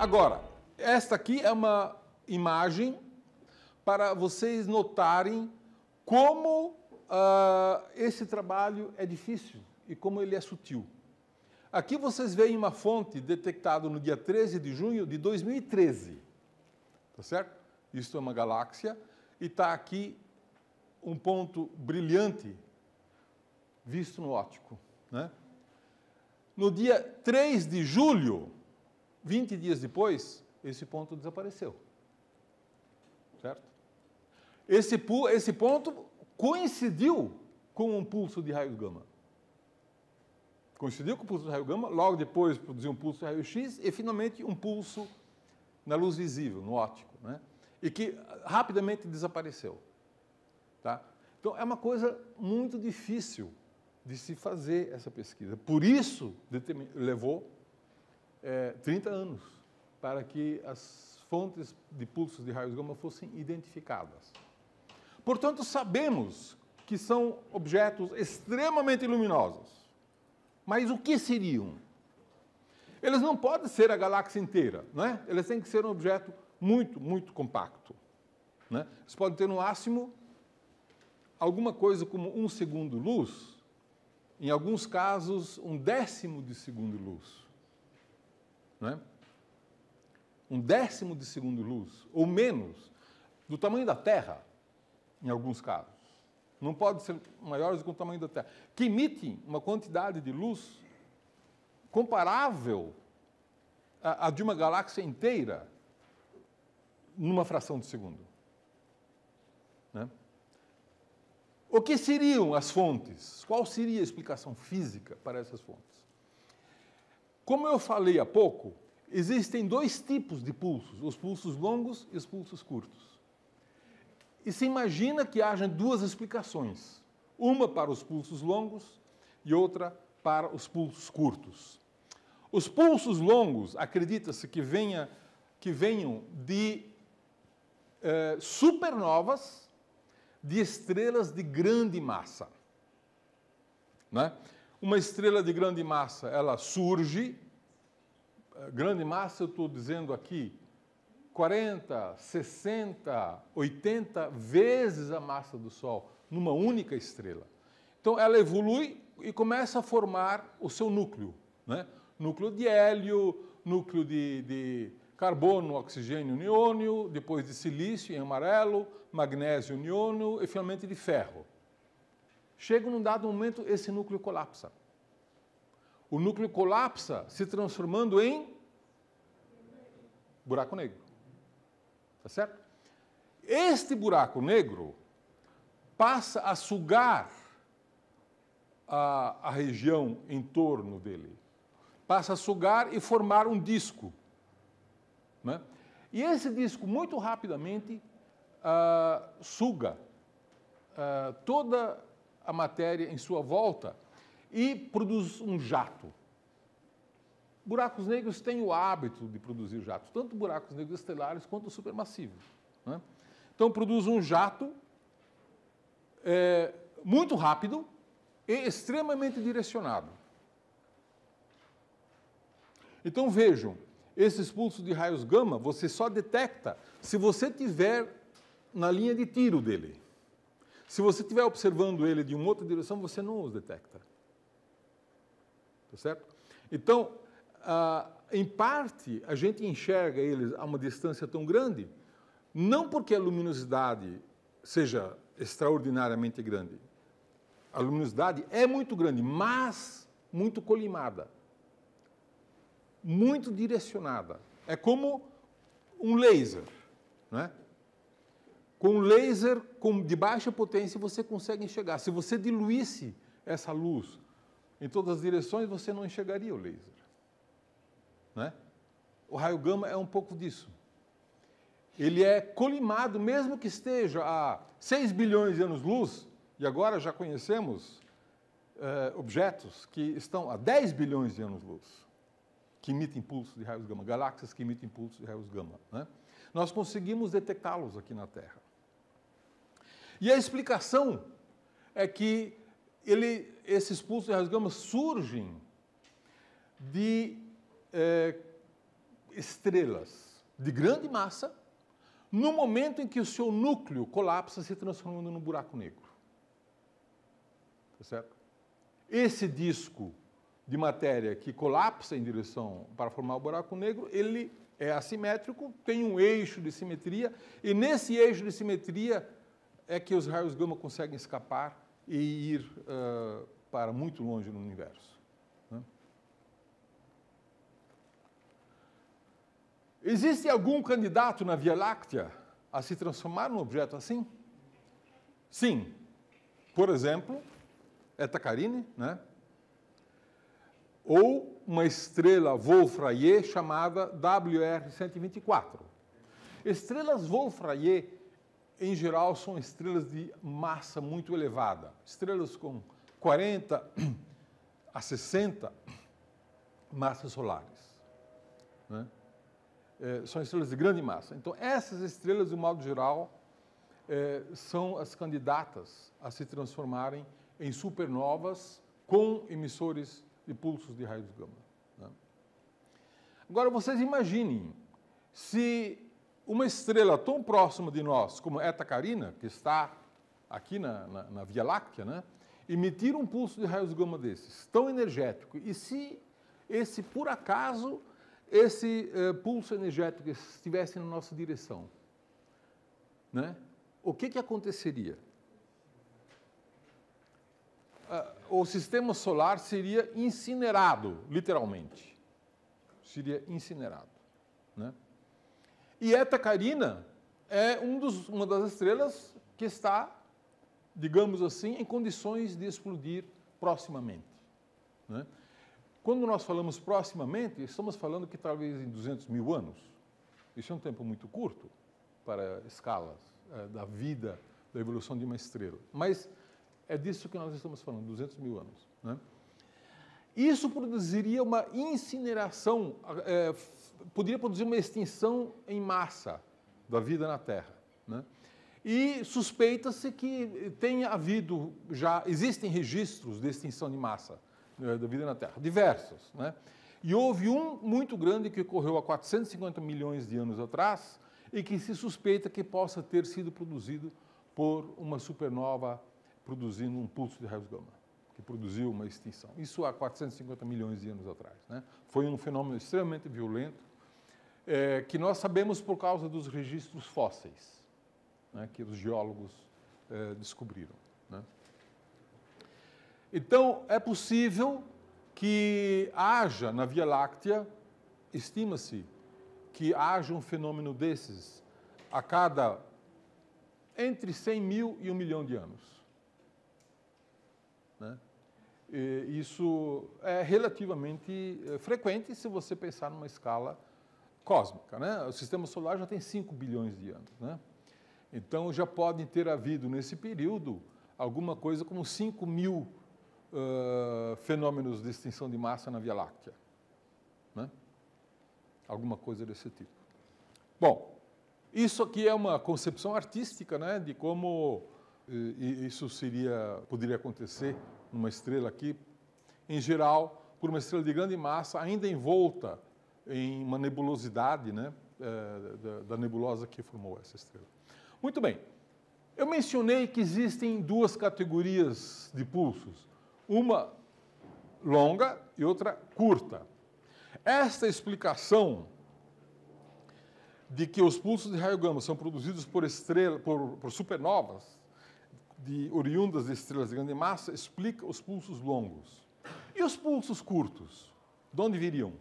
Agora, esta aqui é uma imagem para vocês notarem como uh, esse trabalho é difícil e como ele é sutil. Aqui vocês veem uma fonte detectada no dia 13 de junho de 2013. Tá certo? Isto é uma galáxia e está aqui um ponto brilhante visto no óptico. Né? No dia 3 de julho, 20 dias depois, esse ponto desapareceu. Certo? Esse, esse ponto coincidiu com um pulso de raio gama. Coincidiu com o pulso de raio gama, logo depois produziu um pulso de raio X e finalmente um pulso na luz visível, no óptico, né? e que rapidamente desapareceu. Tá? Então é uma coisa muito difícil de se fazer essa pesquisa. Por isso levou é, 30 anos para que as fontes de pulsos de raios gama fossem identificadas. Portanto, sabemos que são objetos extremamente luminosos. Mas o que seriam? Eles não podem ser a galáxia inteira, não é? eles têm que ser um objeto muito, muito compacto. Né? Eles podem ter no máximo alguma coisa como um segundo luz, em alguns casos, um décimo de segundo luz não é? um décimo de segundo luz, ou menos, do tamanho da Terra, em alguns casos. Não pode ser maiores do que o tamanho da Terra. Que emitem uma quantidade de luz comparável à, à de uma galáxia inteira numa fração de segundo. Né? O que seriam as fontes? Qual seria a explicação física para essas fontes? Como eu falei há pouco, existem dois tipos de pulsos, os pulsos longos e os pulsos curtos. E se imagina que haja duas explicações, uma para os pulsos longos e outra para os pulsos curtos. Os pulsos longos, acredita-se que, venha, que venham de eh, supernovas de estrelas de grande massa. não é? Uma estrela de grande massa, ela surge, eh, grande massa eu estou dizendo aqui, 40, 60, 80 vezes a massa do Sol numa única estrela. Então ela evolui e começa a formar o seu núcleo, né? núcleo de hélio, núcleo de, de carbono, oxigênio, niônio, depois de silício em amarelo, magnésio, niônio e finalmente de ferro. Chega num dado momento, esse núcleo colapsa. O núcleo colapsa, se transformando em buraco negro. Tá certo? Este buraco negro passa a sugar a, a região em torno dele. Passa a sugar e formar um disco. Né? E esse disco, muito rapidamente, ah, suga ah, toda a matéria em sua volta e produz um jato. Buracos negros têm o hábito de produzir jatos, tanto buracos negros estelares quanto supermassivos. Né? Então, produz um jato é, muito rápido e extremamente direcionado. Então, vejam, esses pulsos de raios gama você só detecta se você tiver na linha de tiro dele. Se você estiver observando ele de uma outra direção, você não os detecta. Tá certo? Então, ah, em parte, a gente enxerga eles a uma distância tão grande, não porque a luminosidade seja extraordinariamente grande. A luminosidade é muito grande, mas muito colimada, muito direcionada. É como um laser. não é? Com laser com, de baixa potência você consegue enxergar. Se você diluísse essa luz em todas as direções, você não enxergaria o laser. Né? O raio gama é um pouco disso. Ele é colimado, mesmo que esteja a 6 bilhões de anos-luz, e agora já conhecemos eh, objetos que estão a 10 bilhões de anos-luz, que emitem impulsos de raios gama, galáxias que emitem impulsos de raios gama. Né? Nós conseguimos detectá-los aqui na Terra. E a explicação é que ele, esses pulsos de rasgama surgem de é, estrelas de grande massa no momento em que o seu núcleo colapsa, se transformando num buraco negro. Tá certo? Esse disco de matéria que colapsa em direção para formar o buraco negro, ele é assimétrico, tem um eixo de simetria, e nesse eixo de simetria é que os raios gama conseguem escapar e ir uh, para muito longe no universo. Né? Existe algum candidato na Via Láctea a se transformar num objeto assim? Sim. Por exemplo, Eta Carinae, né? ou uma estrela Wolfraye chamada WR-124. Estrelas Wolfraye em geral, são estrelas de massa muito elevada. Estrelas com 40 a 60 massas solares. Né? É, são estrelas de grande massa. Então, essas estrelas, de modo geral, é, são as candidatas a se transformarem em supernovas com emissores de pulsos de raios gama. Né? Agora, vocês imaginem se uma estrela tão próxima de nós como Eta Carina, que está aqui na, na, na Via Láctea, né, emitir um pulso de raios gama desses, tão energético, e se esse, por acaso, esse eh, pulso energético estivesse na nossa direção, né, o que, que aconteceria? Ah, o sistema solar seria incinerado, literalmente. Seria incinerado. Né? E Eta Carina é um dos, uma das estrelas que está, digamos assim, em condições de explodir proximamente. Né? Quando nós falamos proximamente, estamos falando que talvez em 200 mil anos. Isso é um tempo muito curto para escalas é, da vida, da evolução de uma estrela. Mas é disso que nós estamos falando, 200 mil anos. Né? Isso produziria uma incineração é, poderia produzir uma extinção em massa da vida na Terra. Né? E suspeita-se que tenha havido já, existem registros de extinção de massa eh, da vida na Terra, diversos. Né? E houve um muito grande que ocorreu há 450 milhões de anos atrás e que se suspeita que possa ter sido produzido por uma supernova produzindo um pulso de raios gama que produziu uma extinção. Isso há 450 milhões de anos atrás. Né? Foi um fenômeno extremamente violento é, que nós sabemos por causa dos registros fósseis né, que os geólogos é, descobriram. Né? Então, é possível que haja na Via Láctea, estima-se que haja um fenômeno desses a cada entre 100 mil e 1 milhão de anos isso é relativamente eh, frequente se você pensar numa escala cósmica. Né? O sistema solar já tem 5 bilhões de anos. Né? Então, já podem ter havido nesse período alguma coisa como 5 mil uh, fenômenos de extinção de massa na Via Láctea. Né? Alguma coisa desse tipo. Bom, isso aqui é uma concepção artística né, de como eh, isso seria, poderia acontecer numa estrela aqui, em geral, por uma estrela de grande massa, ainda envolta em uma nebulosidade né, é, da, nebulosa que formou essa estrela. Muito bem, eu mencionei que existem duas categorias de pulsos, uma longa e outra curta. Esta explicação de que os pulsos de raio gama são produzidos por, estrela, por, por supernovas de oriundas de estrelas de grande massa explica os pulsos longos. E os pulsos curtos? De onde viriam?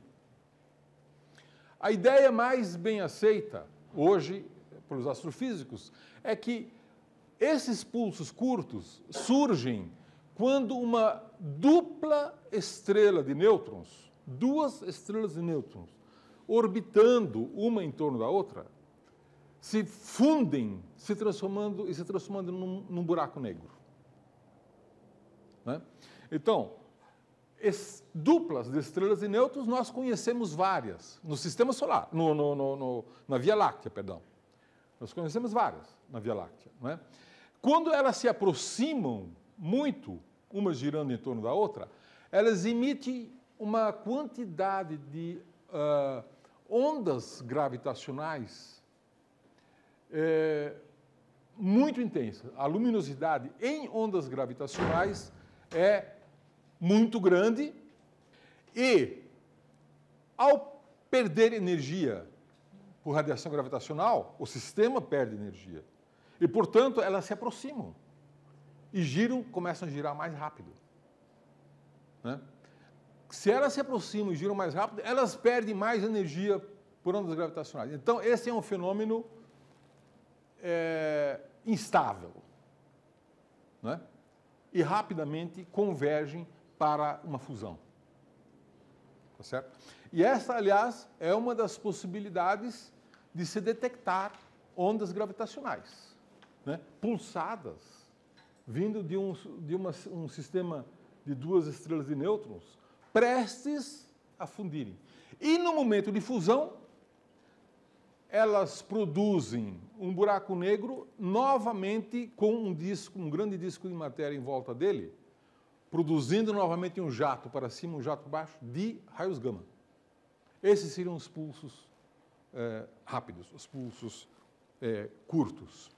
A ideia mais bem aceita hoje pelos astrofísicos é que esses pulsos curtos surgem quando uma dupla estrela de nêutrons, duas estrelas de nêutrons, orbitando uma em torno da outra, se fundem, se transformando e se transformando num, num buraco negro. Né? Então, es, duplas de estrelas e nêutrons nós conhecemos várias no Sistema Solar, no, no, no, na Via Láctea, perdão. Nós conhecemos várias na Via Láctea. Né? Quando elas se aproximam muito, uma girando em torno da outra, elas emitem uma quantidade de uh, ondas gravitacionais é, muito intensa. A luminosidade em ondas gravitacionais é muito grande e, ao perder energia por radiação gravitacional, o sistema perde energia. E, portanto, elas se aproximam e giram, começam a girar mais rápido. Né? Se elas se aproximam e giram mais rápido, elas perdem mais energia por ondas gravitacionais. Então, esse é um fenômeno é, instável né? e rapidamente convergem para uma fusão. Tá certo? E essa, aliás, é uma das possibilidades de se detectar ondas gravitacionais, né? pulsadas, vindo de, um, de uma, um sistema de duas estrelas de nêutrons, prestes a fundirem. E no momento de fusão, elas produzem um buraco negro novamente com um disco, um grande disco de matéria em volta dele, produzindo novamente um jato para cima, um jato para baixo de raios gama. Esses seriam os pulsos é, rápidos, os pulsos é, curtos.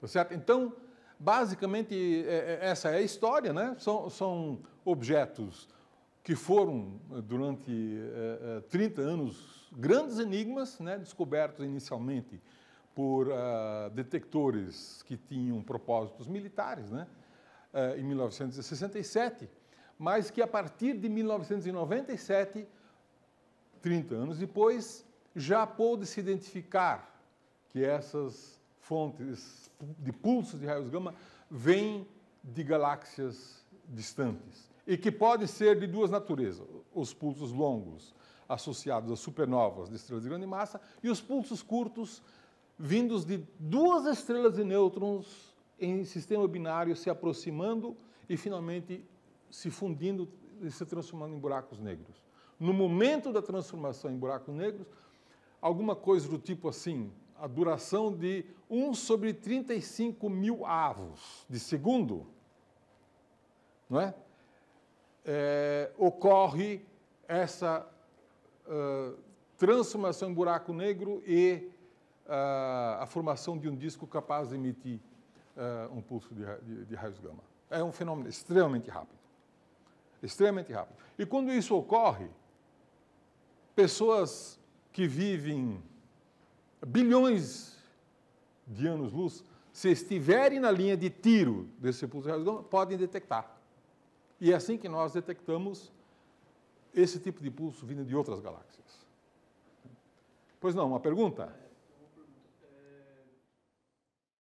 Tá certo? Então, basicamente, é, essa é a história, né? São, são objetos que foram, eh, durante uh, eh, 30 eh, anos, grandes enigmas, né, descobertos inicialmente por uh, detectores que tinham propósitos militares, né, uh, em 1967, mas que a partir de 1997, 30 anos depois, já pôde-se identificar que essas fontes de pulsos de raios gama vêm de galáxias distantes e que pode ser de duas naturezas: os pulsos longos associados a supernovas de estrelas de grande massa e os pulsos curtos vindos de duas estrelas de nêutrons em sistema binário se aproximando e finalmente se fundindo e se transformando em buracos negros. No momento da transformação em buracos negros, alguma coisa do tipo assim, a duração de 1 sobre 35 mil avos de segundo, não é? é, ocorre essa uh, transformação em buraco negro e uh, a formação de um disco capaz de emitir uh, um pulso de, de, de raios gama. É um fenômeno extremamente rápido. Extremamente rápido. E quando isso ocorre, pessoas que vivem bilhões de anos-luz, se estiverem na linha de tiro desse pulso de raios gama, podem detectar. E é assim que nós detectamos esse tipo de pulso vindo de outras galáxias. Pois não, uma pergunta?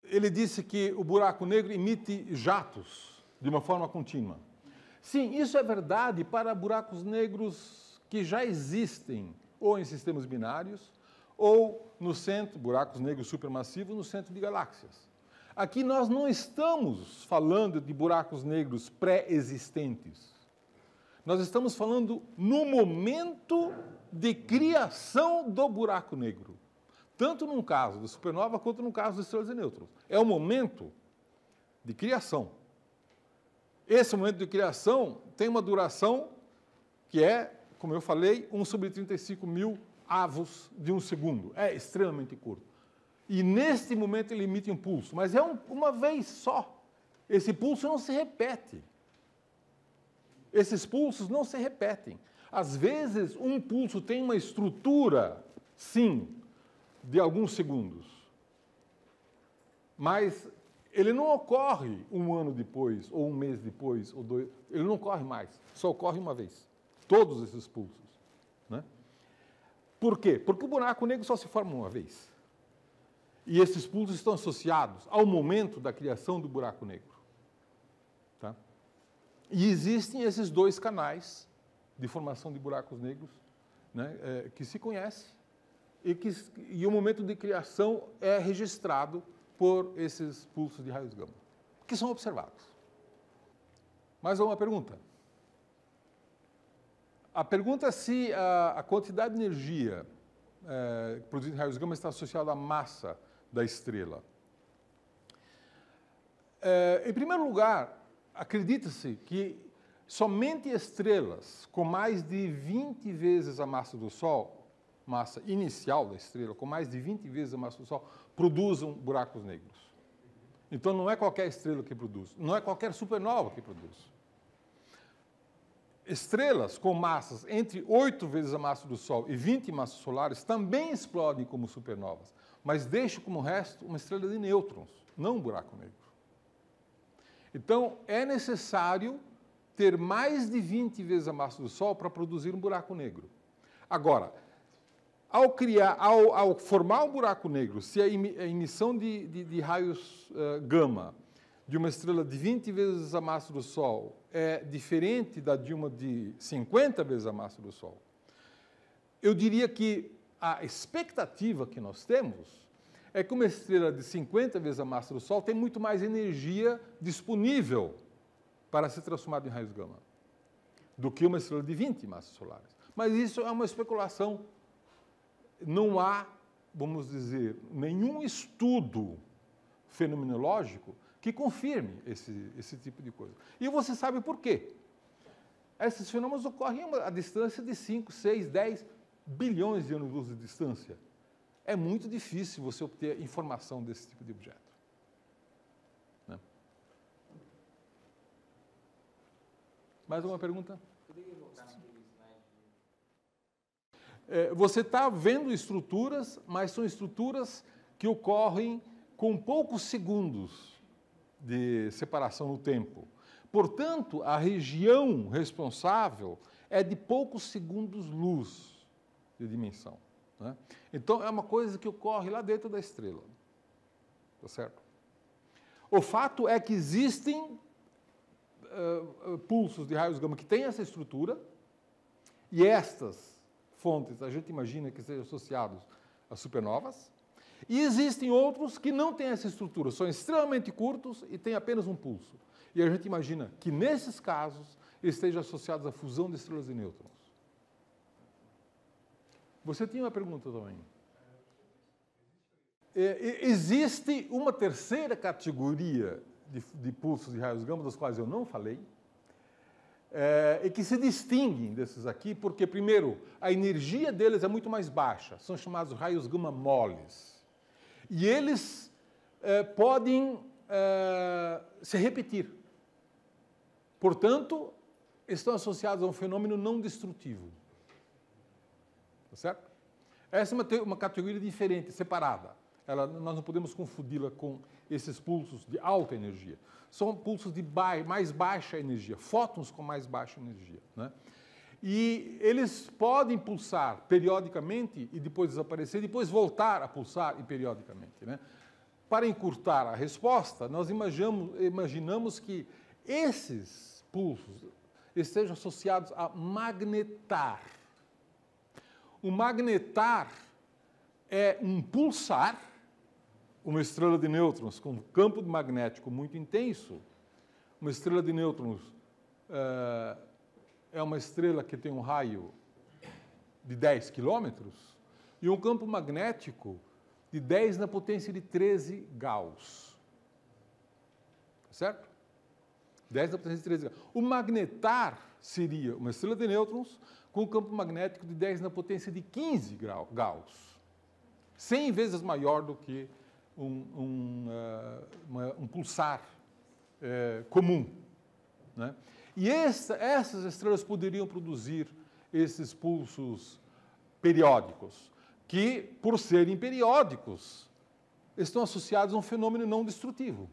Ele disse que o buraco negro emite jatos de uma forma contínua. Sim, isso é verdade para buracos negros que já existem ou em sistemas binários ou no centro, buracos negros supermassivos no centro de galáxias. Aqui nós não estamos falando de buracos negros pré-existentes. Nós estamos falando no momento de criação do buraco negro. Tanto no caso da supernova quanto no caso dos estrelas e nêutrons. É o momento de criação. Esse momento de criação tem uma duração que é, como eu falei, 1 sobre 35 mil avos de um segundo. É extremamente curto. E neste momento ele emite um pulso, mas é um, uma vez só. Esse pulso não se repete. Esses pulsos não se repetem. Às vezes, um pulso tem uma estrutura, sim, de alguns segundos. Mas ele não ocorre um ano depois, ou um mês depois, ou dois. Ele não ocorre mais. Só ocorre uma vez. Todos esses pulsos. Né? Por quê? Porque o buraco negro só se forma uma vez. E esses pulsos estão associados ao momento da criação do buraco negro. Tá? E existem esses dois canais de formação de buracos negros né, é, que se conhecem e, que, e o momento de criação é registrado por esses pulsos de raios gama, que são observados. Mais uma pergunta. A pergunta é se a, a quantidade de energia é, produzida em raios gama está associada à massa da estrela. É, em primeiro lugar, acredita-se que somente estrelas com mais de 20 vezes a massa do Sol, massa inicial da estrela, com mais de 20 vezes a massa do Sol, produzam buracos negros. Então não é qualquer estrela que produz, não é qualquer supernova que produz. Estrelas com massas entre 8 vezes a massa do Sol e 20 massas solares também explodem como supernovas, mas deixe como resto uma estrela de nêutrons, não um buraco negro. Então, é necessário ter mais de 20 vezes a massa do Sol para produzir um buraco negro. Agora, ao, criar, ao, ao formar um buraco negro, se a emissão de, de, de raios uh, gama de uma estrela de 20 vezes a massa do Sol é diferente da de uma de 50 vezes a massa do Sol, eu diria que a expectativa que nós temos é que uma estrela de 50 vezes a massa do Sol tem muito mais energia disponível para ser transformada em raios gama do que uma estrela de 20 massas solares. Mas isso é uma especulação. Não há, vamos dizer, nenhum estudo fenomenológico que confirme esse, esse tipo de coisa. E você sabe por quê? Esses fenômenos ocorrem a distância de 5, 6, 10, bilhões de anos-luz de distância, é muito difícil você obter informação desse tipo de objeto. Né? Mais alguma pergunta? É, você está vendo estruturas, mas são estruturas que ocorrem com poucos segundos de separação no tempo. Portanto, a região responsável é de poucos segundos luz de dimensão. Né? Então, é uma coisa que ocorre lá dentro da estrela. está certo? O fato é que existem uh, pulsos de raios gama que têm essa estrutura e estas fontes a gente imagina que sejam associados a supernovas. E existem outros que não têm essa estrutura, são extremamente curtos e têm apenas um pulso. E a gente imagina que nesses casos estejam associados à fusão de estrelas de nêutrons. Você tinha uma pergunta também. É, existe uma terceira categoria de, de pulsos de raios gama, das quais eu não falei, é, e que se distinguem desses aqui, porque, primeiro, a energia deles é muito mais baixa, são chamados raios gama moles. E eles é, podem é, se repetir. Portanto, estão associados a um fenômeno não destrutivo. Tá certo? Essa é uma, uma categoria diferente, separada. Ela, nós não podemos confundi-la com esses pulsos de alta energia. São pulsos de ba mais baixa energia, fótons com mais baixa energia. Né? E eles podem pulsar periodicamente e depois desaparecer, depois voltar a pulsar e periodicamente. Né? Para encurtar a resposta, nós imaginamos, imaginamos que esses pulsos estejam associados a magnetar o magnetar é um pulsar, uma estrela de nêutrons com um campo magnético muito intenso. Uma estrela de nêutrons eh, é uma estrela que tem um raio de 10 quilômetros e um campo magnético de 10 na potência de 13 gauss. Tá certo? 10 na potência de 13 graus. O magnetar seria uma estrela de nêutrons com um campo magnético de 10 na potência de 15 graus, 100 vezes maior do que um, um, uh, uma, um pulsar eh, comum. Né? E essas estrelas poderiam produzir esses pulsos periódicos, que, por serem periódicos, estão associados a um fenômeno não destrutivo.